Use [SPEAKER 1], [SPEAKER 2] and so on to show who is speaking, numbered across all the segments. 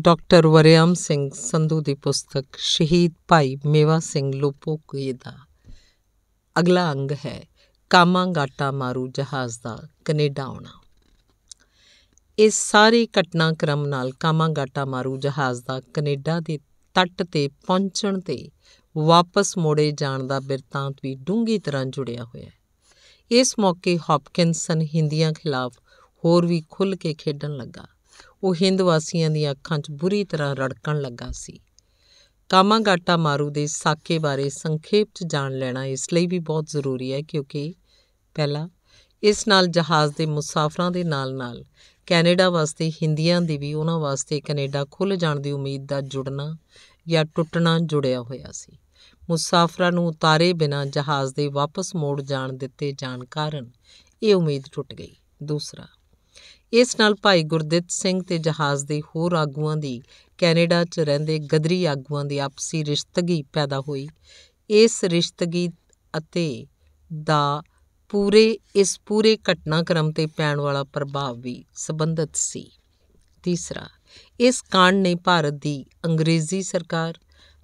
[SPEAKER 1] doctor Waryam Singh Sandhu ਦੀ ਪੁਸਤਕ ਸ਼ਹੀਦ ਭਾਈ ਮੇਵਾ ਸਿੰਘ ਲੋਪੋਕੇ ਦਾ ਅਗਲਾ ਅੰਗ ਹੈ ਕਾਮਾ ਗਾਟਾ ਮਾਰੂ ਜਹਾਜ਼ ਦਾ ਕੈਨੇਡਾ ਆਉਣਾ ਇਸ ਸਾਰੇ ਘਟਨਾਕ੍ਰਮ ਨਾਲ ਕਾਮਾ ਗਾਟਾ ਮਾਰੂ ਜਹਾਜ਼ ਦਾ ਕੈਨੇਡਾ ਦੇ ਤੱਟ ਤੇ ਪਹੁੰਚਣ ਤੇ ਵਾਪਸ ਮੋੜੇ ਜਾਣ ਦਾ ਬਿਰਤਾਂਤ ਵੀ ਡੂੰਗੀ ਤਰ੍ਹਾਂ ਜੁੜਿਆ ਹੋਇਆ ਹੈ ਇਸ ਮੌਕੇ ਹੌਪਕਿੰਸਨ ਹਿੰਦੀਆਂ ਖਿਲਾਫ ਹੋਰ ਵੀ ਖੁੱਲ ਕੇ ਖੇਡਣ ਲੱਗਾ ਉਹ ਹਿੰਦ ਵਾਸੀਆਂ ਦੀਆਂ ਅੱਖਾਂ 'ਚ ਬੁਰੀ ਤਰ੍ਹਾਂ ਰੜਕਣ ਲੱਗਾ ਸੀ ਕਾਮਾਗਾਟਾ ਮਾਰੂ ਦੇ ਸਾਕੇ ਬਾਰੇ ਸੰਖੇਪ 'ਚ ਜਾਣ ਲੈਣਾ ਇਸ ਲਈ ਵੀ ਬਹੁਤ ਜ਼ਰੂਰੀ ਹੈ ਕਿਉਂਕਿ ਪਹਿਲਾ ਇਸ ਨਾਲ ਜਹਾਜ਼ ਦੇ ਮੁਸਾਫਰਾਂ ਦੇ ਨਾਲ-ਨਾਲ ਕੈਨੇਡਾ ਵਾਸਤੇ ਹਿੰਦੀਆਂ ਦੀ ਵੀ ਉਹਨਾਂ ਵਾਸਤੇ ਕੈਨੇਡਾ ਖੁੱਲ ਜਾਣ ਦੀ ਉਮੀਦ ਦਾ ਜੁੜਨਾ ਜਾਂ ਟੁੱਟਣਾ ਜੁੜਿਆ ਹੋਇਆ ਸੀ ਮੁਸਾਫਰਾਂ ਨੂੰ ਉਤਾਰੇ ਬਿਨਾਂ ਜਹਾਜ਼ ਦੇ ਵਾਪਸ ਮੋੜ ਜਾਣ ਦਿੱਤੇ ਜਾਣ ਕਾਰਨ ਇਹ ਉਮੀਦ ਟੁੱਟ ਗਈ ਦੂਸਰਾ ਇਸ ਨਾਲ ਭਾਈ ਗੁਰਦਿੱਤ ਸਿੰਘ ਤੇ ਜਹਾਜ਼ ਦੇ ਹੋਰ ਆਗੂਆਂ ਦੀ ਕੈਨੇਡਾ 'ਚ ਰਹਿੰਦੇ ਗਦਰੀ ਆਗੂਆਂ ਦੀ ਆਪਸੀ ਰਿਸ਼ਤਗੀ ਪੈਦਾ ਹੋਈ ਇਸ ਰਿਸ਼ਤਗੀ ਅਤੇ ਦਾ ਪੂਰੇ ਇਸ ਪੂਰੇ ਘਟਨਾਕ੍ਰਮ ਤੇ ਪੈਣ ਵਾਲਾ ਪ੍ਰਭਾਵ ਵੀ ਸੰਬੰਧਿਤ ਸੀ ਤੀਸਰਾ ਇਸ ਕਾਂਡ ਨੇ ਭਾਰਤ ਦੀ ਅੰਗਰੇਜ਼ੀ ਸਰਕਾਰ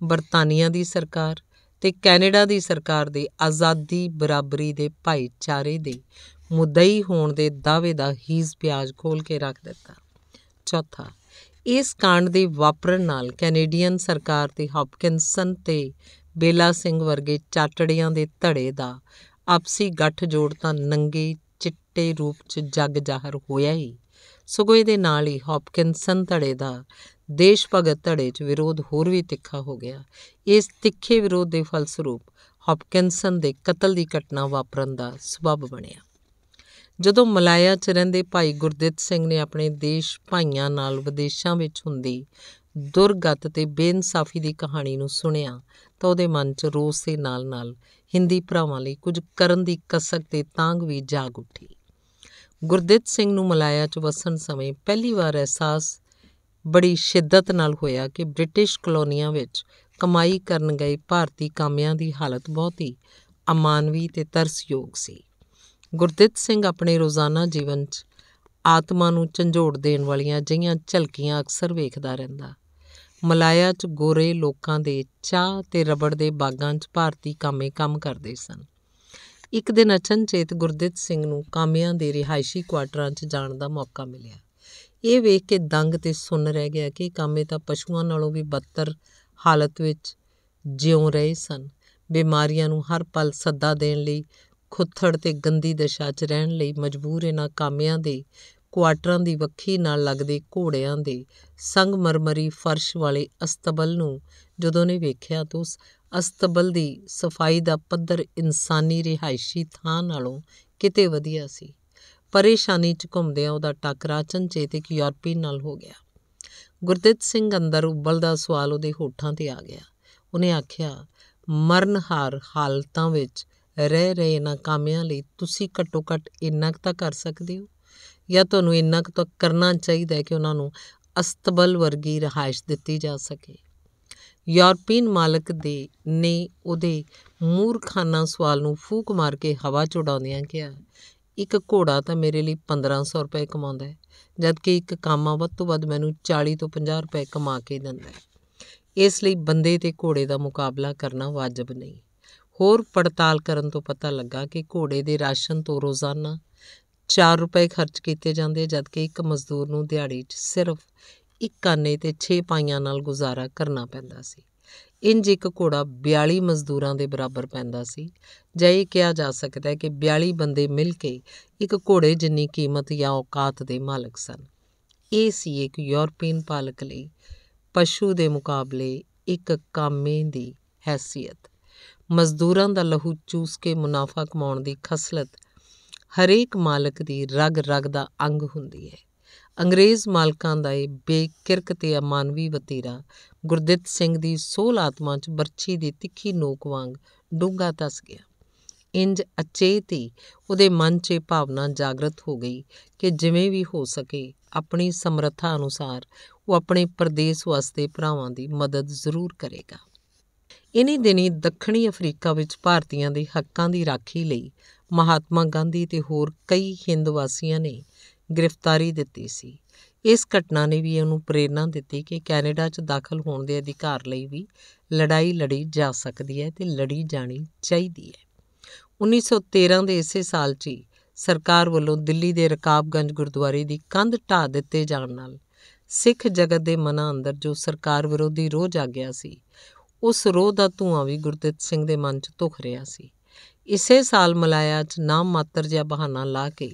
[SPEAKER 1] ਬਰਤਾਨੀਆ ਦੀ ਸਰਕਾਰ ਤੇ ਕੈਨੇਡਾ ਦੀ ਸਰਕਾਰ ਦੇ ਆਜ਼ਾਦੀ ਬਰਾਬਰੀ ਦੇ ਭਾਈਚਾਰੇ ਦੇ ਮੁਦਈ ਹੋਣ ਦੇ ਦਾਅਵੇ ਦਾ ਹੀਜ਼ ਪਿਆਜ ਖੋਲ ਕੇ ਰੱਖ ਦਿੱਤਾ ਚੌਥਾ ਇਸ ਕਾਂਡ ਦੇ ਵਾਪਰਨ ਨਾਲ ਕੈਨੇਡੀਅਨ ਸਰਕਾਰ ਤੇ ਹਾਪਕਿੰਸਨ ਤੇ ਬੇਲਾ ਸਿੰਘ ਵਰਗੇ ਚਾਟੜੀਆਂ ਦੇ ਧੜੇ ਦਾ ਆਪਸੀ ਗੱਠ ਜੋੜ ਤਾਂ ਨੰਗੇ ਚਿੱਟੇ ਰੂਪ 'ਚ ਜਗ ਜ਼ਾਹਰ ਹੋਇਆ ਹੀ ਸੁਗੋਏ ਦੇ ਨਾਲ ਹੀ ਹਾਪਕਿੰਸਨ ਧੜੇ ਦਾ ਦੇਸ਼ ਭਗਤ ਧੜੇ 'ਚ ਵਿਰੋਧ ਹੋਰ ਵੀ ਤਿੱਖਾ ਹੋ ਗਿਆ ਇਸ ਤਿੱਖੇ ਵਿਰੋਧ ਦੇ ਫਲਸਰੂਪ ਹਾਪਕਿੰਸਨ ਦੇ ਕਤਲ ਦੀ ਘਟਨਾ ਵਾਪਰਨ ਦਾ ਸਬਬ ਬਣਿਆ ਜਦੋਂ ਮਲਾਇਆ 'ਚ ਰਹਿੰਦੇ ਭਾਈ ਗੁਰਦਿੱਤ ਸਿੰਘ ਨੇ ਆਪਣੇ ਦੇਸ਼ ਭਾਈਆਂ ਨਾਲ ਵਿਦੇਸ਼ਾਂ ਵਿੱਚ ਹੁੰਦੀ ਦੁਰਗਤ ਤੇ ਬੇਇਨਸਾਫੀ ਦੀ ਕਹਾਣੀ ਨੂੰ ਸੁਣਿਆ ਤਾਂ ਉਹਦੇ ਮਨ 'ਚ ਰੋਸ ਦੇ ਨਾਲ-ਨਾਲ ਹਿੰਦੀ ਭਰਾਵਾਂ ਲਈ ਕੁਝ ਕਰਨ ਦੀ ਕਸਕ ਤੇ ਤਾਂਗ ਵੀ ਜਾਗ ਉੱਠੀ ਗੁਰਦਿੱਤ ਸਿੰਘ ਨੂੰ ਮਲਾਇਆ 'ਚ ਵਸਣ ਸਮੇਂ ਪਹਿਲੀ ਵਾਰ ਅਹਿਸਾਸ ਬੜੀ ਸ਼ਿੱਦਤ ਨਾਲ ਹੋਇਆ ਕਿ ਬ੍ਰਿਟਿਸ਼ ਕਲੋਨੀਆਂ ਵਿੱਚ ਕਮਾਈ ਕਰਨ ਗਏ ਭਾਰਤੀ ਕਾਮਿਆਂ ਦੀ ਹਾਲਤ ਬਹੁਤ ਹੀ ਅਮਾਨਵੀ ਤੇ ਤਰਸਯੋਗ ਸੀ ਗੁਰਦਿੱਤ ਸਿੰਘ ਆਪਣੇ ਰੋਜ਼ਾਨਾ ਜੀਵਨ 'ਚ ਆਤਮਾ ਨੂੰ ਝੰਜੋੜ ਦੇਣ ਵਾਲੀਆਂ ਜਿਹੀਆਂ ਝਲਕੀਆਂ ਅਕਸਰ ਵੇਖਦਾ ਰਹਿੰਦਾ ਮਲਾਇਆ 'ਚ ਗੋਰੇ ਲੋਕਾਂ ਦੇ ਚਾਹ ਤੇ ਰਬੜ ਦੇ ਬਾਗਾਂ 'ਚ ਭਾਰਤੀ ਕਾਮੇ ਕੰਮ ਕਰਦੇ ਸਨ ਇੱਕ ਦਿਨ ਅਚਨਚੇਤ ਗੁਰਦਿੱਤ ਸਿੰਘ ਨੂੰ ਕਾਮਿਆਂ ਦੇ ਰਿਹਾਇਸ਼ੀ ਕੁਆਟਰਾਂ 'ਚ ਜਾਣ ਦਾ ਮੌਕਾ ਮਿਲਿਆ ਇਹ ਵੇਖ ਕੇ ਦੰਗ ਤੇ ਸੁੰਨ ਰਹਿ ਗਿਆ ਕਿ ਕਾਮੇ ਤਾਂ ਪਸ਼ੂਆਂ ਨਾਲੋਂ ਵੀ ਬੱਤਰ ਹਾਲਤ ਵਿੱਚ ਜਿਉਂ ਰਹੇ ਸਨ ਬਿਮਾਰੀਆਂ ਨੂੰ ਹਰ ਪਲ ਸੱਦਾ ਦੇਣ ਲਈ ਖੁੱਥੜ ਤੇ ਗੰਦੀ ਦਸ਼ਾ 'ਚ ਰਹਿਣ ਲਈ ਮਜਬੂਰ ਇਹਨਾਂ ਕਾਮਿਆਂ ਦੇ ਕੁਆਟਰਾਂ ਦੀ ਵੱਖੀ ਨਾਲ ਲੱਗਦੇ ਘੋੜਿਆਂ ਦੇ ਸੰਗ ਮਰਮਰੀ ਫਰਸ਼ ਵਾਲੇ ਅਸਤਬਲ ਨੂੰ ਜਦੋਂ ਨੇ ਵੇਖਿਆ ਤਾਂ ਉਸ ਅਸਤਬਲ ਦੀ ਸਫਾਈ ਦਾ ਪੱਧਰ ਇਨਸਾਨੀ ਰਿਹਾਇਸ਼ੀ ਥਾਂ ਨਾਲੋਂ ਕਿਤੇ ਵਧੀਆ ਸੀ ਪਰੇਸ਼ਾਨੀ 'ਚ ਘੁੰਮਦਿਆਂ ਉਹਦਾ ਟਾਕਰਾ ਅਚਨਚੇਤ ਇੱਕ ਯੂਰਪੀ ਨਾਲ ਹੋ ਗਿਆ ਗੁਰਦਿੱਤ ਸਿੰਘ ਅੰਦਰ ਉਬਲਦਾ ਸਵਾਲ ਉਹਦੇ ਹੋਠਾਂ ਤੇ ਆ ਗਿਆ ਉਹਨੇ ਆਖਿਆ ਮਰਨਹਾਰ ਹਾਲਤਾਂ ਵਿੱਚ ਰਹਿ ਰਹੇ ਨਾ ਕਾਮਿਆਂ ਲਈ ਤੁਸੀਂ ਘੱਟੋ ਘੱਟ ਇੰਨਾ ਕੁ ਤਾਂ ਕਰ ਸਕਦੇ ਹੋ ਜਾਂ ਤੁਹਾਨੂੰ ਇੰਨਾ ਕੁ ਤਾਂ ਕਰਨਾ ਚਾਹੀਦਾ ਹੈ ਕਿ ਉਹਨਾਂ ਨੂੰ ਅਸਤਬਲ ਵਰਗੀ ਰਹਾਇਸ਼ ਦਿੱਤੀ ਜਾ ਸਕੇ ਯੂਰਪੀਨ ਮਾਲਕ ਦੇ ਨੇ ਉਹਦੇ ਮੂਰਖਾਨਾ ਸਵਾਲ ਨੂੰ ਫੂਕ ਮਾਰ ਕੇ ਹਵਾ ਚੜਾਉਂਦਿਆਂ ਕਿਹਾ ਇੱਕ ਘੋੜਾ ਤਾਂ ਮੇਰੇ ਲਈ 1500 ਰੁਪਏ ਕਮਾਉਂਦਾ ਹੈ ਜਦਕਿ ਇੱਕ ਕਾਮਾ ਵੱਧ ਤੋਂ ਵੱਧ ਮੈਨੂੰ 40 ਤੋਂ 50 ਰੁਪਏ ਕਮਾ ਕੇ ਦਿੰਦਾ ਹੈ ਇਸ ਲਈ ਬੰਦੇ ਤੇ ਘੋੜੇ ਦਾ ਮੁਕਾਬਲਾ ਕਰਨਾ ਵਾਜਬ ਨਹੀਂ ਹੋਰ ਪੜਤਾਲ ਕਰਨ ਤੋਂ ਪਤਾ ਲੱਗਾ ਕਿ ਘੋੜੇ ਦੇ ਰਾਸ਼ਨ ਤੋਂ ਰੋਜ਼ਾਨਾ 4 ਰੁਪਏ ਖਰਚ ਕੀਤੇ ਜਾਂਦੇ ਜਦਕਿ ਇੱਕ ਮਜ਼ਦੂਰ ਨੂੰ ਦਿਹਾੜੀ 'ਚ ਸਿਰਫ ਇੱਕ ਕਾਨੇ ਤੇ 6 ਪਾਈਆਂ ਨਾਲ ਗੁਜ਼ਾਰਾ ਕਰਨਾ ਪੈਂਦਾ ਸੀ ਇੰਜ ਇੱਕ ਘੋੜਾ 42 ਮਜ਼ਦੂਰਾਂ ਦੇ ਬਰਾਬਰ ਪੈਂਦਾ ਸੀ ਜੈ ਇਹ ਕਿਹਾ ਜਾ ਸਕਦਾ ਹੈ ਕਿ 42 ਬੰਦੇ ਮਿਲ ਕੇ ਇੱਕ ਘੋੜੇ ਜਿੰਨੀ ਕੀਮਤ ਜਾਂ ਔਕਾਤ ਦੇ ਮਾਲਕ ਸਨ ਇਹ ਸੀ ਇੱਕ ਯੂਰਪੀਨ ਪਾਲਕ ਲਈ ਪਸ਼ੂ ਦੇ ਮੁਕਾਬਲੇ ਇੱਕ ਕਾਮੇ ਦੀ ਹیثیت ਮਜ਼ਦੂਰਾਂ ਦਾ ਲਹੂ ਚੂਸ ਕੇ ਮੁਨਾਫਾ ਕਮਾਉਣ ਦੀ ਖਸਲਤ ਹਰੇਕ ਮਾਲਕ ਦੀ ਰਗ ਰਗ ਦਾ ਅੰਗ ਹੁੰਦੀ ਹੈ ਅੰਗਰੇਜ਼ ਮਾਲਕਾਂ ਦਾ ਇਹ ਬੇਕਿਰਕ ਤੇ ਅਮਾਨਵੀ ਵਤੀਰਾ ਗੁਰਦਿੱਤ ਸਿੰਘ ਦੀ ਸੋਲ ਆਤਮਾ 'ਚ ਬਰਛੀ ਦੀ ਤਿੱਖੀ ਨੋਕ ਵਾਂਗ ਡੂੰਘਾ ਤਸ ਗਿਆ ਇੰਜ ਅਚੇਤ ਹੀ ਉਹਦੇ ਮਨ 'ਚ ਭਾਵਨਾ ਜਾਗਰਤ ਹੋ ਗਈ ਕਿ ਜਿਵੇਂ ਵੀ ਹੋ ਸਕੇ ਆਪਣੀ ਸਮਰੱਥਾ ਅਨੁਸਾਰ ਉਹ ਆਪਣੇ ਪਰਦੇਸ ਵਾਸਤੇ ਭਰਾਵਾਂ ਦੀ ਮਦਦ ਜ਼ਰੂਰ ਕਰੇਗਾ ਇਨੀ ਦਿਨੀ ਦੱਖਣੀ ਅਫਰੀਕਾ ਵਿੱਚ ਭਾਰਤੀਆਂ ਦੇ ਹੱਕਾਂ ਦੀ ਰਾਖੀ ਲਈ ਮਹਾਤਮਾ ਗਾਂਧੀ ਤੇ ਹੋਰ ਕਈ ਹਿੰਦ ਵਾਸੀਆਂ ਨੇ ਗ੍ਰਿਫਤਾਰੀ ਦਿੱਤੀ ਸੀ ਇਸ ਘਟਨਾ ਨੇ ਵੀ ਉਹਨੂੰ ਪ੍ਰੇਰਣਾ ਦਿੱਤੀ ਕਿ ਕੈਨੇਡਾ 'ਚ ਦਾਖਲ ਹੋਣ ਦੇ ਅਧਿਕਾਰ ਲਈ ਵੀ ਲੜਾਈ ਲੜੀ ਜਾ ਸਕਦੀ ਹੈ ਤੇ ਲੜੀ ਜਾਣੀ ਚਾਹੀਦੀ ਹੈ 1913 ਦੇ ਇਸੇ ਸਾਲ 'ਚ ਸਰਕਾਰ ਵੱਲੋਂ ਦਿੱਲੀ ਦੇ ਰਕਾਬਗੰਜ ਗੁਰਦੁਆਰੇ ਦੀ ਕੰਧ ਢਾ ਦਿੱਤੇ ਜਾਣ ਨਾਲ ਸਿੱਖ ਜਗਤ ਦੇ ਮਨਾਂ ਅੰਦਰ ਜੋ ਸਰਕਾਰ ਵਿਰੋਧੀ ਰੋਹ ਜਾਗਿਆ ਸੀ ਉਸ ਰੋਹ ਦਾ ਧੂਆਂ ਵੀ ਗੁਰਦਿੱਤ ਸਿੰਘ ਦੇ ਮਨ 'ਚ ਧੁਖ ਰਿਹਾ ਸੀ ਇਸੇ ਸਾਲ ਮਲਾਇਆ 'ਚ ਨਾਮ ਮਾਤਰ ਜਿਹਾ ਬਹਾਨਾ ਲਾ ਕੇ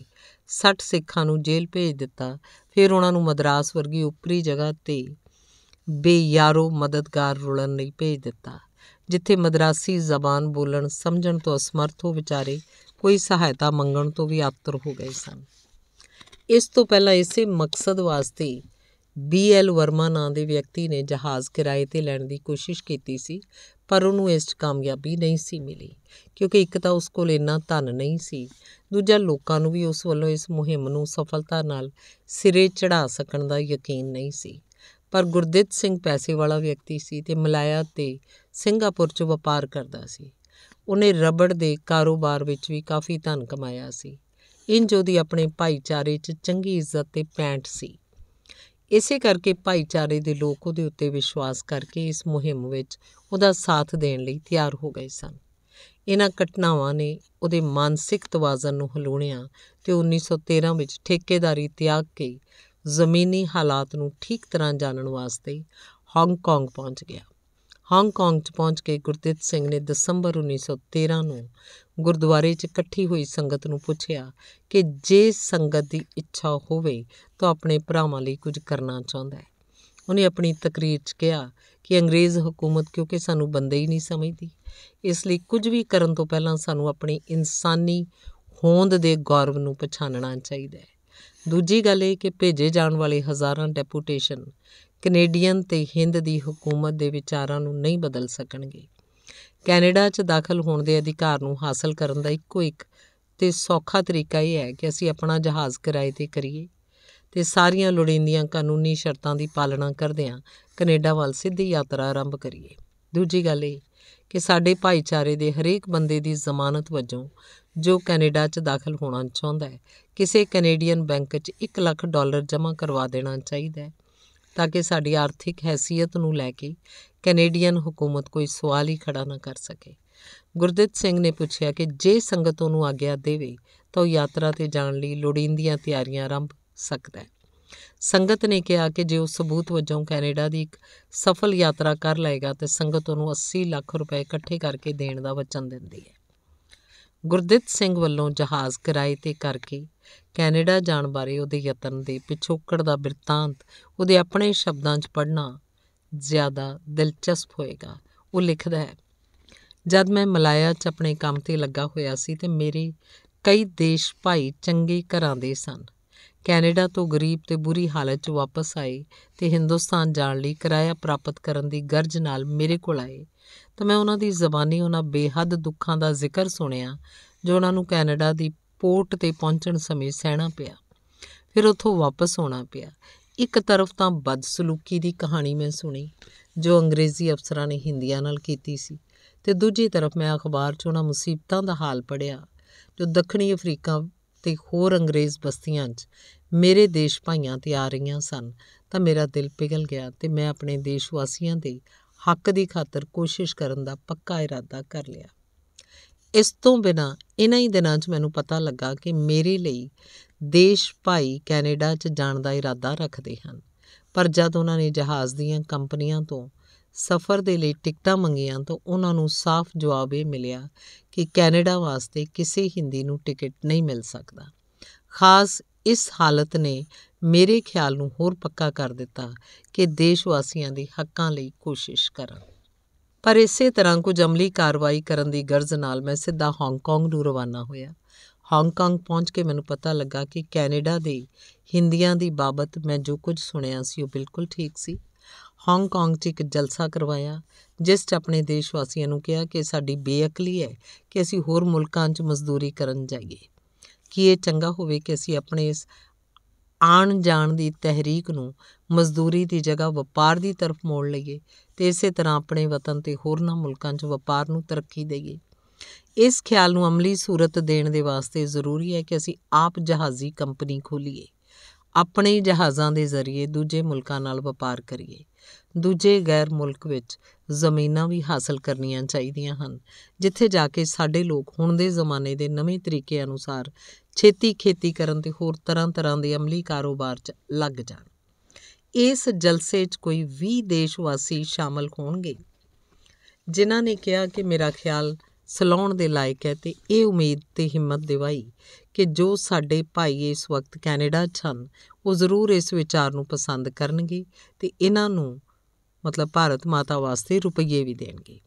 [SPEAKER 1] 60 ਸਿੱਖਾਂ ਨੂੰ ਜੇਲ੍ਹ ਭੇਜ ਦਿੱਤਾ ਫਿਰ ਉਹਨਾਂ ਨੂੰ ਮਦਰਾਸ ਵਰਗੀ ਉਪਰੀ ਜਗ੍ਹਾ ਤੇ ਬੇਯਾਰੋ ਮਦਦਗਾਰ ਰੁਲਣ ਲਈ ਭੇਜ ਦਿੱਤਾ ਜਿੱਥੇ ਮਦਰਾਸੀ ਜ਼ਬਾਨ ਬੋਲਣ ਸਮਝਣ ਤੋਂ ਅਸਮਰਥ ਹੋ ਵਿਚਾਰੇ ਕੋਈ ਸਹਾਇਤਾ ਮੰਗਣ ਤੋਂ ਵੀ ਆਤਰ ਹੋ ਗਏ ਸਨ ਇਸ ਤੋਂ ਪਹਿਲਾਂ ਇਸੇ ਮਕਸਦ ਵਾਸਤੇ ਬੀਐਲ ਵਰਮਾ ਨਾਂ ਦੇ ਵਿਅਕਤੀ ਨੇ ਜਹਾਜ਼ ਕਿਰਾਏ ਤੇ ਲੈਣ ਦੀ ਕੋਸ਼ਿਸ਼ ਕੀਤੀ ਸੀ ਪਰ ਉਹਨੂੰ ਇਸ ਕਾਮਯਾਬੀ ਨਹੀਂ ਸੀ ਮਿਲੀ ਕਿਉਂਕਿ ਇੱਕ ਤਾਂ ਉਸ ਕੋਲ ਇੰਨਾ ਧਨ ਨਹੀਂ ਸੀ ਦੂਜਾ ਲੋਕਾਂ ਨੂੰ ਵੀ ਉਸ ਵੱਲੋਂ ਇਸ ਮੁਹਿੰਮ ਨੂੰ ਸਫਲਤਾ ਨਾਲ ਸਿਰੇ ਚੜਾ ਸਕਣ ਦਾ ਯਕੀਨ ਨਹੀਂ ਸੀ ਪਰ ਗੁਰਦਿੱਤ ਸਿੰਘ ਪੈਸੇ ਵਾਲਾ ਵਿਅਕਤੀ ਸੀ ਤੇ ਮਲਾਇਆ ਤੇ ਸਿੰਗਾਪੁਰ 'ਚ ਵਪਾਰ ਕਰਦਾ ਸੀ ਉਹਨੇ ਰਬੜ ਦੇ ਕਾਰੋਬਾਰ ਵਿੱਚ ਵੀ ਕਾਫੀ ਧਨ ਕਮਾਇਆ ਸੀ ਇੰਜ ਉਹਦੀ ਆਪਣੇ ਭਾਈਚਾਰੇ 'ਚ ਚੰਗੀ ਇੱਜ਼ਤ ਤੇ ਪੈਂਟ ਸੀ ਇਸੇ ਕਰਕੇ ਭਾਈਚਾਰੇ ਦੇ ਲੋਕ ਉਹਦੇ ਉੱਤੇ ਵਿਸ਼ਵਾਸ ਕਰਕੇ ਇਸ ਮੁਹਿੰਮ ਵਿੱਚ ਉਹਦਾ ਸਾਥ ਦੇਣ ਲਈ ਤਿਆਰ ਹੋ ਗਏ ਸਨ ਇਹਨਾਂ ਘਟਨਾਵਾਂ ਨੇ ਉਹਦੇ ਮਾਨਸਿਕ ਤਵਾਜ਼ਨ ਨੂੰ ਹਲੂਣਿਆ ਤੇ 1913 ਵਿੱਚ ਠੇਕੇਦਾਰੀ ਤਿਆਗ ਕੇ ਜ਼ਮੀਨੀ ਹਾਲਾਤ ਨੂੰ ਠੀਕ ਤਰ੍ਹਾਂ ਜਾਣਨ ਵਾਸਤੇ ਹਾਂਗਕਾਂਗ ਪਹੁੰਚ ਗਿਆ ਹਾਂਗਕਾਂਗ 'ਚ ਪਹੁੰਚ ਕੇ ਗੁਰਦਿੱਤ ਸਿੰਘ ਨੇ ਦਸੰਬਰ 1913 ਨੂੰ ਗੁਰਦੁਆਰੇ 'ਚ ਇਕੱਠੀ ਹੋਈ ਸੰਗਤ ਨੂੰ ਪੁੱਛਿਆ ਕਿ ਜੇ ਸੰਗਤ ਦੀ ਇੱਛਾ ਹੋਵੇ ਤਾਂ ਆਪਣੇ ਭਰਾਵਾਂ ਲਈ ਕੁਝ ਕਰਨਾ ਚਾਹੁੰਦਾ ਹੈ ਉਹਨੇ ਆਪਣੀ ਤਕਰੀਰ 'ਚ ਕਿਹਾ ਕਿ ਅੰਗਰੇਜ਼ ਹਕੂਮਤ ਕਿਉਂਕਿ ਸਾਨੂੰ ਬੰਦੇ ਹੀ ਨਹੀਂ ਸਮਝਦੀ ਇਸ ਲਈ ਕੁਝ ਵੀ ਕਰਨ ਤੋਂ ਪਹਿਲਾਂ ਸਾਨੂੰ ਆਪਣੀ ਇਨਸਾਨੀ ਹੋਂਦ ਦੇ ਗੌਰਵ ਨੂੰ ਪਛਾਣਨਾ ਚਾਹੀਦਾ ਹੈ ਦੂਜੀ ਗੱਲ ਇਹ ਕਿ ਭੇਜੇ ਜਾਣ ਵਾਲੇ ਹਜ਼ਾਰਾਂ ਡੈਪੂਟੇਸ਼ਨ ਕੈਨੇਡੀਅਨ ਤੇ ਹਿੰਦ ਦੀ ਹਕੂਮਤ ਦੇ ਵਿਚਾਰਾਂ ਨੂੰ ਨਹੀਂ ਬਦਲ ਸਕਣਗੇ ਕੈਨੇਡਾ 'ਚ ਦਾਖਲ ਹੋਣ ਦੇ ਅਧਿਕਾਰ ਨੂੰ ਹਾਸਲ ਕਰਨ ਦਾ ਇੱਕੋ ਇੱਕ ਤੇ ਸੌਖਾ ਤਰੀਕਾ ਇਹ ਹੈ ਕਿ ਅਸੀਂ ਆਪਣਾ ਜਹਾਜ਼ ਕਿਰਾਏ ਤੇ ਕਰੀਏ ਤੇ ਸਾਰੀਆਂ ਲੋੜੀਂਦੀਆਂ ਕਾਨੂੰਨੀ ਸ਼ਰਤਾਂ ਦੀ ਪਾਲਣਾ ਕਰਦੇ ਹਾਂ ਕੈਨੇਡਾ ਵੱਲ ਸਿੱਧੀ ਯਾਤਰਾ ਆਰੰਭ ਕਰੀਏ ਦੂਜੀ ਗੱਲ ਇਹ ਕਿ ਸਾਡੇ ਭਾਈਚਾਰੇ ਦੇ ਹਰੇਕ ਬੰਦੇ ਦੀ ਜ਼ਮਾਨਤ ਵਜੋਂ ਜੋ ਕੈਨੇਡਾ 'ਚ ਦਾਖਲ ਹੋਣਾ ਚਾਹੁੰਦਾ ਹੈ ਕਿਸੇ ਕੈਨੇਡੀਅਨ ਬੈਂਕ 'ਚ 1 ਲੱਖ ਡਾਲਰ ਜਮ੍ਹਾਂ ਕਰਵਾ ਦੇਣਾ ਚਾਹੀਦਾ ਹੈ ਤਾਂ ਕਿ ਸਾਡੀ ਆਰਥਿਕ ਹیثیت ਨੂੰ ਲੈ ਕੇ ਕੈਨੇਡੀਅਨ ਹਕੂਮਤ ਕੋਈ ਸਵਾਲ ਹੀ ਖੜਾ ਨਾ ਕਰ ਸਕੇ ਗੁਰਦਿੱਤ ਸਿੰਘ ਨੇ ਪੁੱਛਿਆ ਕਿ ਜੇ ਸੰਗਤ ਉਹਨੂੰ ਆਗਿਆ ਦੇਵੇ ਤਾਂ ਯਾਤਰਾ ਤੇ ਜਾਣ ਲਈ ਲੋੜੀਂਦੀਆਂ ਤਿਆਰੀਆਂ ਆਰੰਭ ਸਕਦਾ ਹੈ ਸੰਗਤ ਨੇ ਕਿਹਾ ਕਿ ਜੇ ਉਹ ਸਬੂਤ ਵਜੋਂ ਕੈਨੇਡਾ ਦੀ ਇੱਕ ਸਫਲ ਯਾਤਰਾ ਕਰ ਲਏਗਾ ਤੇ ਸੰਗਤ ਉਹਨੂੰ 80 ਲੱਖ ਰੁਪਏ ਇਕੱਠੇ ਕਰਕੇ ਦੇਣ ਦਾ ਵਚਨ ਦਿੰਦੀ ਹੈ ਗੁਰਦਿੱਤ ਸਿੰਘ ਵੱਲੋਂ ਜਹਾਜ਼ ਕਿਰਾਏ ਤੇ ਕਰਕੇ ਕੈਨੇਡਾ ਜਾਣ ਬਾਰੇ ਉਹਦੇ ਯਤਨ ਦੇ ਪਿਛੋਕੜ ਦਾ ਬਿਰਤਾਂਤ ਉਹਦੇ ਆਪਣੇ ਸ਼ਬਦਾਂ 'ਚ ਪੜਨਾ ਜ਼ਿਆਦਾ ਦਿਲਚਸਪ ਹੋਏਗਾ ਉਹ ਲਿਖਦਾ ਹੈ ਜਦ ਮੈਂ ਮਲਾਇਆ 'ਚ ਆਪਣੇ ਕੰਮ ਤੇ ਲੱਗਾ ਹੋਇਆ ਸੀ ਤੇ ਮੇਰੇ ਕਈ ਦੇਸ਼ ਭਾਈ ਚੰਗੇ ਘਰਾਂ ਦੇ ਸਨ ਕੈਨੇਡਾ ਤੋਂ ਗਰੀਬ ਤੇ ਬੁਰੀ ਹਾਲਤ 'ਚ ਵਾਪਸ ਆਏ ਤੇ ਹਿੰਦੁਸਤਾਨ ਜਾਣ ਲਈ ਕਿਰਾਇਆ ਪ੍ਰਾਪਤ ਕਰਨ ਦੀ ਗਰਜ ਨਾਲ ਮੇਰੇ ਕੋਲ ਆਏ ਤਾਂ ਮੈਂ ਉਹਨਾਂ ਦੀ ਜ਼ਬਾਨੀ ਉਹਨਾਂ ਬੇਹੱਦ ਦੁੱਖਾਂ ਦਾ ਜ਼ਿਕਰ ਸੁਣਿਆ ਜੋ ਉਹਨਾਂ ਨੂੰ ਕੈਨੇਡਾ ਦੀ ਪੋਰਟ ਤੇ ਪਹੁੰਚਣ ਸਮੇਂ ਸਹਿਣਾ ਪਿਆ ਫਿਰ ਉੱਥੋਂ ਵਾਪਸ ਆਉਣਾ ਪਿਆ ਇੱਕ ਤਰਫ ਤਾਂ ਬਦਸਲੂਕੀ ਦੀ ਕਹਾਣੀ ਮੈਂ ਸੁਣੀ ਜੋ ਅੰਗਰੇਜ਼ੀ ਅਫਸਰਾਂ ਨੇ ਹਿੰਦੀਆਂ ਨਾਲ ਕੀਤੀ ਸੀ ਤੇ ਦੂਜੀ ਤਰਫ ਮੈਂ ਅਖਬਾਰ 'ਚ ਉਹਨਾਂ ਮੁਸੀਬਤਾਂ ਦਾ ਹਾਲ ਪੜਿਆ ਜੋ ਦੱਖਣੀ ਅਫਰੀਕਾ ਤੇ ਹੋਰ ਅੰਗਰੇਜ਼ ਬਸਤੀਆਂ 'ਚ ਮੇਰੇ ਦੇਸ਼ ਭਾਈਆਂ ਤੇ ਆ ਰਹੀਆਂ ਸਨ ਤਾਂ ਮੇਰਾ ਦਿਲ ਪਿਘਲ ਗਿਆ ਤੇ ਮੈਂ ਆਪਣੇ ਦੇਸ਼ ਵਾਸੀਆਂ ਦੇ ਹੱਕ ਦੀ ਖਾਤਰ ਕੋਸ਼ਿਸ਼ ਕਰਨ ਦਾ ਪੱਕਾ ਇਰਾਦਾ ਕਰ ਲਿਆ ਇਸ ਤੋਂ ਬਿਨਾ ਇਨਾਂ ਹੀ ਦਿਨਾਂ 'ਚ ਮੈਨੂੰ ਪਤਾ ਲੱਗਾ ਕਿ ਮੇਰੇ ਲਈ ਦੇਸ਼ ਭਾਈ ਕੈਨੇਡਾ 'ਚ ਜਾਣ ਦਾ ਇਰਾਦਾ ਰੱਖਦੇ ਹਨ ਪਰ ਜਦ ਉਹਨਾਂ ਨੇ ਜਹਾਜ਼ ਦੀਆਂ ਕੰਪਨੀਆਂ ਤੋਂ ਸਫ਼ਰ ਦੇ ਲਈ ਟਿਕਟਾਂ ਮੰਗੀਆਂ ਤਾਂ ਉਹਨਾਂ ਨੂੰ ਸਾਫ਼ ਜਵਾਬ ਇਹ ਮਿਲਿਆ ਕਿ ਕੈਨੇਡਾ ਵਾਸਤੇ ਕਿਸੇ ਹਿੰਦੀ ਨੂੰ ਟਿਕਟ ਨਹੀਂ ਮਿਲ ਸਕਦਾ ਖਾਸ ਇਸ ਹਾਲਤ ਨੇ ਮੇਰੇ ਖਿਆਲ ਨੂੰ ਹੋਰ ਪੱਕਾ ਕਰ ਦਿੱਤਾ ਕਿ ਦੇਸ਼ ਵਾਸੀਆਂ ਦੇ ਹੱਕਾਂ ਲਈ ਕੋਸ਼ਿਸ਼ ਕਰਾਂ ਪਰ ਇਸੇ ਤਰ੍ਹਾਂ ਕੁਝ ਅਮਲੀ ਕਾਰਵਾਈ ਕਰਨ ਦੀ ਗਰਜ਼ ਨਾਲ ਮੈਂ ਸਿੱਧਾ ਹਾਂਗਕਾਂਗ ਨੂੰ ਰਵਾਨਾ ਹੋਇਆ ਹਾਂਗਕਾਂਗ ਪਹੁੰਚ ਕੇ ਮੈਨੂੰ ਪਤਾ ਲੱਗਾ ਕਿ ਕੈਨੇਡਾ ਦੇ ਹਿੰਦੀਆਂ ਦੀ ਬਾਬਤ ਮੈਂ ਜੋ ਕੁਝ ਸੁਣਿਆ ਸੀ ਉਹ ਬਿਲਕੁਲ ਠੀਕ ਸੀ ਹਾਂਗਕਾਂਗ 'ਚ ਇੱਕ ਜਲਸਾ ਕਰਵਾਇਆ ਜਿਸ 'ਚ ਆਪਣੇ ਦੇਸ਼ ਵਾਸੀਆਂ ਨੂੰ ਕਿਹਾ ਕਿ ਸਾਡੀ ਬੇਅਕਲੀ ਹੈ ਕਿ ਅਸੀਂ ਹੋਰ ਮੁਲਕਾਂ 'ਚ ਮਜ਼ਦੂਰੀ ਕਰਨ ਜਾਈਏ ਕਿ ਇਹ ਚੰਗਾ ਹੋਵੇ ਕਿ ਅਸੀਂ ਆਪਣੇ ਇਸ ਆਣ ਜਾਣ ਦੀ ਤਹਿਰੀਕ ਨੂੰ ਮਜ਼ਦੂਰੀ ਦੀ ਜਗ੍ਹਾ ਵਪਾਰ ਦੀ ਤਰਫ ਮੋੜ ਲਈਏ ਤੇ ਇਸੇ ਤਰ੍ਹਾਂ ਆਪਣੇ ਵਤਨ ਤੇ ਹੋਰਨਾਂ ਮੁਲਕਾਂ 'ਚ ਵਪਾਰ ਨੂੰ ਤਰੱਕੀ ਦੇਈਏ ਇਸ ਖਿਆਲ ਨੂੰ ਅਮਲੀ ਸੂਰਤ ਦੇਣ ਦੇ ਵਾਸਤੇ ਜ਼ਰੂਰੀ ਹੈ ਕਿ ਅਸੀਂ ਆਪ ਜਹਾਜ਼ੀ ਕੰਪਨੀ ਖੋਲੀਏ ਆਪਣੇ ਜਹਾਜ਼ਾਂ ਦੇ ਜ਼ਰੀਏ ਦੂਜੇ ਮੁਲਕਾਂ ਨਾਲ ਵਪਾਰ ਕਰੀਏ ਦੂਜੇ ਗੈਰ ਮੁਲਕ ਵਿੱਚ ਜ਼ਮੀਨਾਂ ਵੀ ਹਾਸਲ ਕਰਨੀਆਂ ਚਾਹੀਦੀਆਂ ਹਨ ਜਿੱਥੇ ਜਾ ਕੇ ਸਾਡੇ ਲੋਕ ਹੁਣ ਦੇ ਜ਼ਮਾਨੇ ਦੇ ਨਵੇਂ ਤਰੀਕੇ ਅਨੁਸਾਰ ਛੇਤੀ ਖੇਤੀ ਕਰਨ ਤੇ ਹੋਰ ਤਰ੍ਹਾਂ-ਤਰ੍ਹਾਂ ਦੇ ਅਮਲੀ ਕਾਰੋਬਾਰ 'ਚ ਲੱਗ ਜਾਣ ਇਸ ਜਲਸੇ 'ਚ ਕੋਈ 20 ਦੇਸ਼ ਵਾਸੀ ਸ਼ਾਮਲ ਹੋਣਗੇ ਜਿਨ੍ਹਾਂ ਨੇ ਕਿਹਾ ਕਿ ਮੇਰਾ ਖਿਆਲ ਸਲਾਉਣ ਦੇ ਲਾਇਕ ਹੈ ਤੇ ਇਹ ਉਮੀਦ ਤੇ ਹਿੰਮਤ ਦਿਵਾਈ ਕਿ ਜੋ ਸਾਡੇ ਭਾਈ ਇਸ ਵਕਤ ਕੈਨੇਡਾ 'ਚ ਹਨ ਉਹ ਜ਼ਰੂਰ ਇਸ ਵਿਚਾਰ ਨੂੰ ਪਸੰਦ ਕਰਨਗੇ ਤੇ ਇਹਨਾਂ ਨੂੰ ਮਤਲਬ ਭਾਰਤ ਮਾਤਾ ਵਾਸਤੇ ਰੁਪਈਏ ਵੀ ਦੇਣਗੇ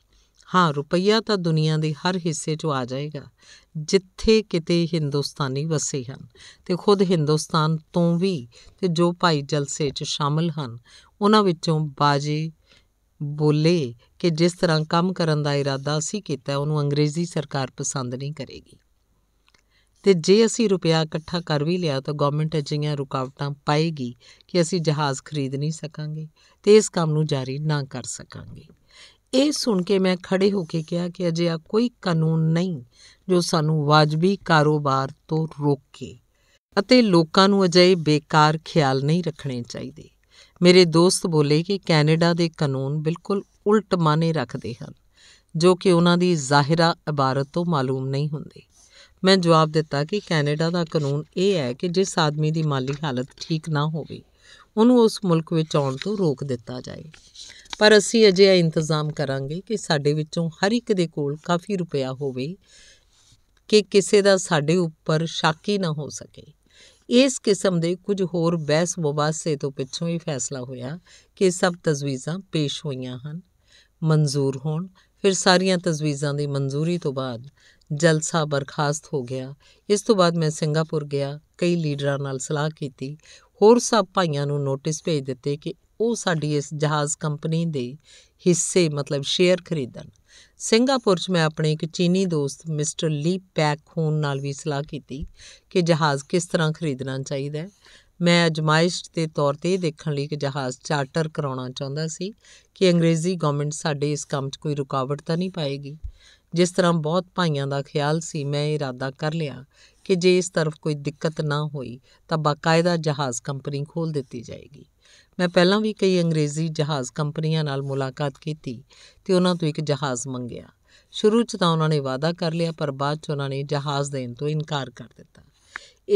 [SPEAKER 1] ਹਾਂ ਰੁਪਈਆ ਤਾਂ ਦੁਨੀਆ ਦੇ ਹਰ ਹਿੱਸੇ 'ਚ ਆ ਜਾਏਗਾ ਜਿੱਥੇ ਕਿਤੇ ਹਿੰਦੁਸਤਾਨੀ ਵਸੇ ਹਨ ਤੇ ਖੁਦ ਹਿੰਦੁਸਤਾਨ ਤੋਂ ਵੀ ਤੇ ਜੋ ਭਾਈ ਜਲਸੇ 'ਚ ਸ਼ਾਮਲ ਹਨ ਉਹਨਾਂ ਵਿੱਚੋਂ ਬਾਜੀ ਬੋਲੇ ਕਿ ਜਿਸ ਤਰ੍ਹਾਂ ਕੰਮ ਕਰਨ ਦਾ ਇਰਾਦਾ ਅਸੀਂ ਕੀਤਾ ਉਹਨੂੰ ਅੰਗਰੇਜ਼ੀ ਸਰਕਾਰ ਪਸੰਦ ਨਹੀਂ ਕਰੇਗੀ ਤੇ ਜੇ ਅਸੀਂ ਰੁਪਿਆ ਇਕੱਠਾ ਕਰ ਵੀ ਲਿਆ ਤਾਂ ਗਵਰਨਮੈਂਟ ਅਜਿਹੀਆਂ ਰੁਕਾਵਟਾਂ ਪਾਏਗੀ ਕਿ ਅਸੀਂ ਜਹਾਜ਼ ਖਰੀਦ ਨਹੀਂ ਸਕਾਂਗੇ ਤੇ ਇਸ ਕੰਮ ਨੂੰ ਜਾਰੀ ਨਾ ਕਰ ਸਕਾਂਗੇ ਇਹ ਸੁਣ ਕੇ ਮੈਂ ਖੜੇ ਹੋ ਕੇ ਕਿਹਾ ਕਿ ਅਜੇ ਆ ਕੋਈ ਕਾਨੂੰਨ ਨਹੀਂ ਜੋ ਸਾਨੂੰ ਵਾਜਬੀ ਕਾਰੋਬਾਰ ਤੋਂ ਰੋਕੇ ਅਤੇ ਲੋਕਾਂ ਨੂੰ ਅਜਿਹੇ ਬੇਕਾਰ ਖਿਆਲ ਨਹੀਂ ਰੱਖਣੇ ਚਾਹੀਦੇ ਮੇਰੇ ਦੋਸਤ ਬੋਲੇ ਕਿ ਕੈਨੇਡਾ ਦੇ ਕਾਨੂੰਨ ਬਿਲਕੁਲ ਉਲਟ ਮਾਨੇ ਰੱਖਦੇ ਹਨ ਜੋ ਕਿ ਉਹਨਾਂ ਦੀ ਜ਼ਾਹਿਰਾ ਇਬਾਰਤ ਤੋਂ ਮਾਲੂਮ ਨਹੀਂ ਹੁੰਦੇ ਮੈਂ ਜਵਾਬ ਦਿੱਤਾ ਕਿ ਕੈਨੇਡਾ ਦਾ ਕਾਨੂੰਨ ਇਹ ਹੈ ਕਿ ਜਿਸ ਆਦਮੀ ਦੀ ਮਾਲੀ ਹਾਲਤ ਠੀਕ ਨਾ ਹੋਵੇ ਉਹਨੂੰ ਉਸ ਮੁਲਕ ਵਿੱਚ ਆਉਣ ਤੋਂ ਰੋਕ ਦਿੱਤਾ ਜਾਏ ਪਰ ਅਸੀਂ ਅਜੇ ਇਹ ਇੰਤਜ਼ਾਮ ਕਰਾਂਗੇ ਕਿ ਸਾਡੇ ਵਿੱਚੋਂ ਹਰ ਇੱਕ ਦੇ ਕੋਲ ਕਾਫੀ ਰੁਪਇਆ ਹੋਵੇ ਕਿ ਕਿਸੇ ਦਾ ਸਾਡੇ ਉੱਪਰ ਸ਼ੱਕ ਹੀ ਨਾ ਹੋ ਸਕੇ ਇਸ ਕਿਸਮ ਦੇ ਕੁਝ ਹੋਰ ਬਹਿਸ ਮੁਬਾਸੇ ਤੋਂ ਪਿੱਛੋਂ ਹੀ ਫੈਸਲਾ ਹੋਇਆ ਕਿ ਸਭ ਤਜਵੀਜ਼ਾਂ ਪੇਸ਼ ਹੋਈਆਂ ਹਨ ਮਨਜ਼ੂਰ ਹੋਣ ਫਿਰ ਸਾਰੀਆਂ ਤਜਵੀਜ਼ਾਂ ਦੀ ਮਨਜ਼ੂਰੀ ਤੋਂ ਬਾਅਦ ਜਲਸਾ ਬਰਖਾਸਤ ਹੋ ਗਿਆ ਇਸ ਤੋਂ ਬਾਅਦ ਮੈਂ ਸਿੰਗਾਪੁਰ ਗਿਆ ਕਈ ਲੀਡਰਾਂ ਨਾਲ ਸਲਾਹ ਕੀਤੀ ਹੋਰ ਸਭ ਭਾਈਆਂ ਨੂੰ ਨੋਟਿਸ ਭੇਜ ਦਿੱਤੇ ਕਿ ਉਹ ਸਾਡੀ ਇਸ ਜਹਾਜ਼ ਕੰਪਨੀ ਦੇ ਹਿੱਸੇ ਮਤਲਬ ਸ਼ੇਅਰ ਖਰੀਦਣ ਸਿੰਗਾਪੁਰ 'ਚ ਮੈਂ ਆਪਣੇ ਇੱਕ ਚੀਨੀ ਦੋਸਤ ਮਿਸਟਰ ਲੀ ਪੈਕ ਹੋਣ ਨਾਲ ਵੀ ਸਲਾਹ ਕੀਤੀ ਕਿ ਜਹਾਜ਼ ਕਿਸ ਤਰ੍ਹਾਂ ਖਰੀਦਣਾ ਚਾਹੀਦਾ ਹੈ ਮੈਂ ਅਜਮਾਇਸ਼ ਦੇ ਤੌਰ ਤੇ ਦੇਖਣ ਲਈ ਕਿ ਜਹਾਜ਼ ਚਾਰਟਰ ਕਰਾਉਣਾ ਚਾਹੁੰਦਾ ਸੀ ਕਿ ਅੰਗਰੇਜ਼ੀ ਗਵਰਨਮੈਂਟ ਸਾਡੇ ਇਸ ਕੰਮ 'ਚ ਕੋਈ ਰੁਕਾਵਟ ਤਾਂ ਨਹੀਂ ਪਾਏਗੀ ਜਿਸ ਤਰ੍ਹਾਂ ਬਹੁਤ ਭਾਈਆਂ ਦਾ ਖਿਆਲ ਸੀ ਮੈਂ ਇਰਾਦਾ ਕਰ ਲਿਆ ਕਿ ਜੇ ਇਸ ਤਰਫ ਕੋਈ ਦਿੱਕਤ ਨਾ ਹੋਈ ਤਾਂ ਬਾਕਾਇਦਾ ਜਹਾਜ਼ ਕੰਪਨੀ ਖੋਲ ਦਿੱਤੀ ਜਾਏਗੀ ਮੈਂ ਪਹਿਲਾਂ ਵੀ ਕਈ ਅੰਗਰੇਜ਼ੀ ਜਹਾਜ਼ ਕੰਪਨੀਆਂ ਨਾਲ ਮੁਲਾਕਾਤ ਕੀਤੀ ਤੇ ਉਹਨਾਂ ਤੋਂ ਇੱਕ ਜਹਾਜ਼ ਮੰਗਿਆ ਸ਼ੁਰੂ 'ਚ ਤਾਂ ਉਹਨਾਂ ਨੇ ਵਾਅਦਾ ਕਰ ਲਿਆ ਪਰ ਬਾਅਦ 'ਚ ਉਹਨਾਂ ਨੇ ਜਹਾਜ਼ ਦੇਣ ਤੋਂ ਇਨਕਾਰ ਕਰ ਦਿੱਤਾ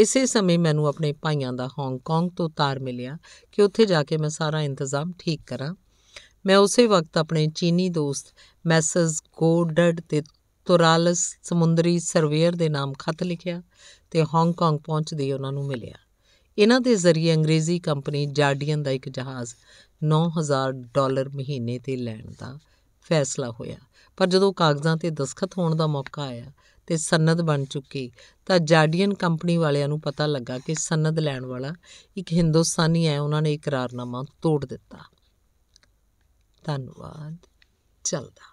[SPEAKER 1] ਇਸੇ ਸਮੇਂ ਮੈਨੂੰ ਆਪਣੇ ਭਾਈਆਂ ਦਾ ਹਾਂਗਕਾਂਗ ਤੋਂ ਤਾਰ ਮਿਲਿਆ ਕਿ ਉੱਥੇ ਜਾ ਕੇ ਮੈਂ ਸਾਰਾ ਇੰਤਜ਼ਾਮ ਠੀਕ ਕਰਾਂ ਮੈਂ ਉਸੇ ਵਕਤ ਆਪਣੇ ਚੀਨੀ ਦੋਸਤ ਮੈਸਸ ਗੋਡਡ ਤੇ ਤੁਰਾਲਸ ਸਮੁੰਦਰੀ ਸਰਵੇਅਰ ਦੇ ਨਾਮ ਖਤ ਲਿਖਿਆ ਤੇ ਹਾਂਗਕਾਂਗ ਪਹੁੰਚਦੇ ਉਹਨਾਂ ਨੂੰ ਮਿਲਿਆ ਇਹਨਾਂ ਦੇ ਜ਼ਰੀਏ ਅੰਗਰੇਜ਼ੀ ਕੰਪਨੀ ਜਾਰਡੀਅਨ ਦਾ ਇੱਕ ਜਹਾਜ਼ 9000 ਡਾਲਰ ਮਹੀਨੇ ਤੇ ਲੈਣ ਦਾ ਫੈਸਲਾ ਹੋਇਆ ਪਰ ਜਦੋਂ ਕਾਗਜ਼ਾਂ ਤੇ ਦਸਖਤ ਹੋਣ ਦਾ ਮੌਕਾ ਆਇਆ ਤੇ ਸਨਦ ਬਣ ਚੁੱਕੀ ਤਾਂ ਜਾਰਡੀਅਨ ਕੰਪਨੀ ਵਾਲਿਆਂ ਨੂੰ ਪਤਾ ਲੱਗਾ ਕਿ ਸਨਦ ਲੈਣ ਵਾਲਾ ਇੱਕ ਹਿੰਦੁਸਤਾਨੀ ਹੈ ਉਹਨਾਂ ਨੇ ਇਕਰਾਰਨਾਮਾ ਤੋੜ ਦਿੱਤਾ ਧੰਨਵਾਦ ਚੱਲਦਾ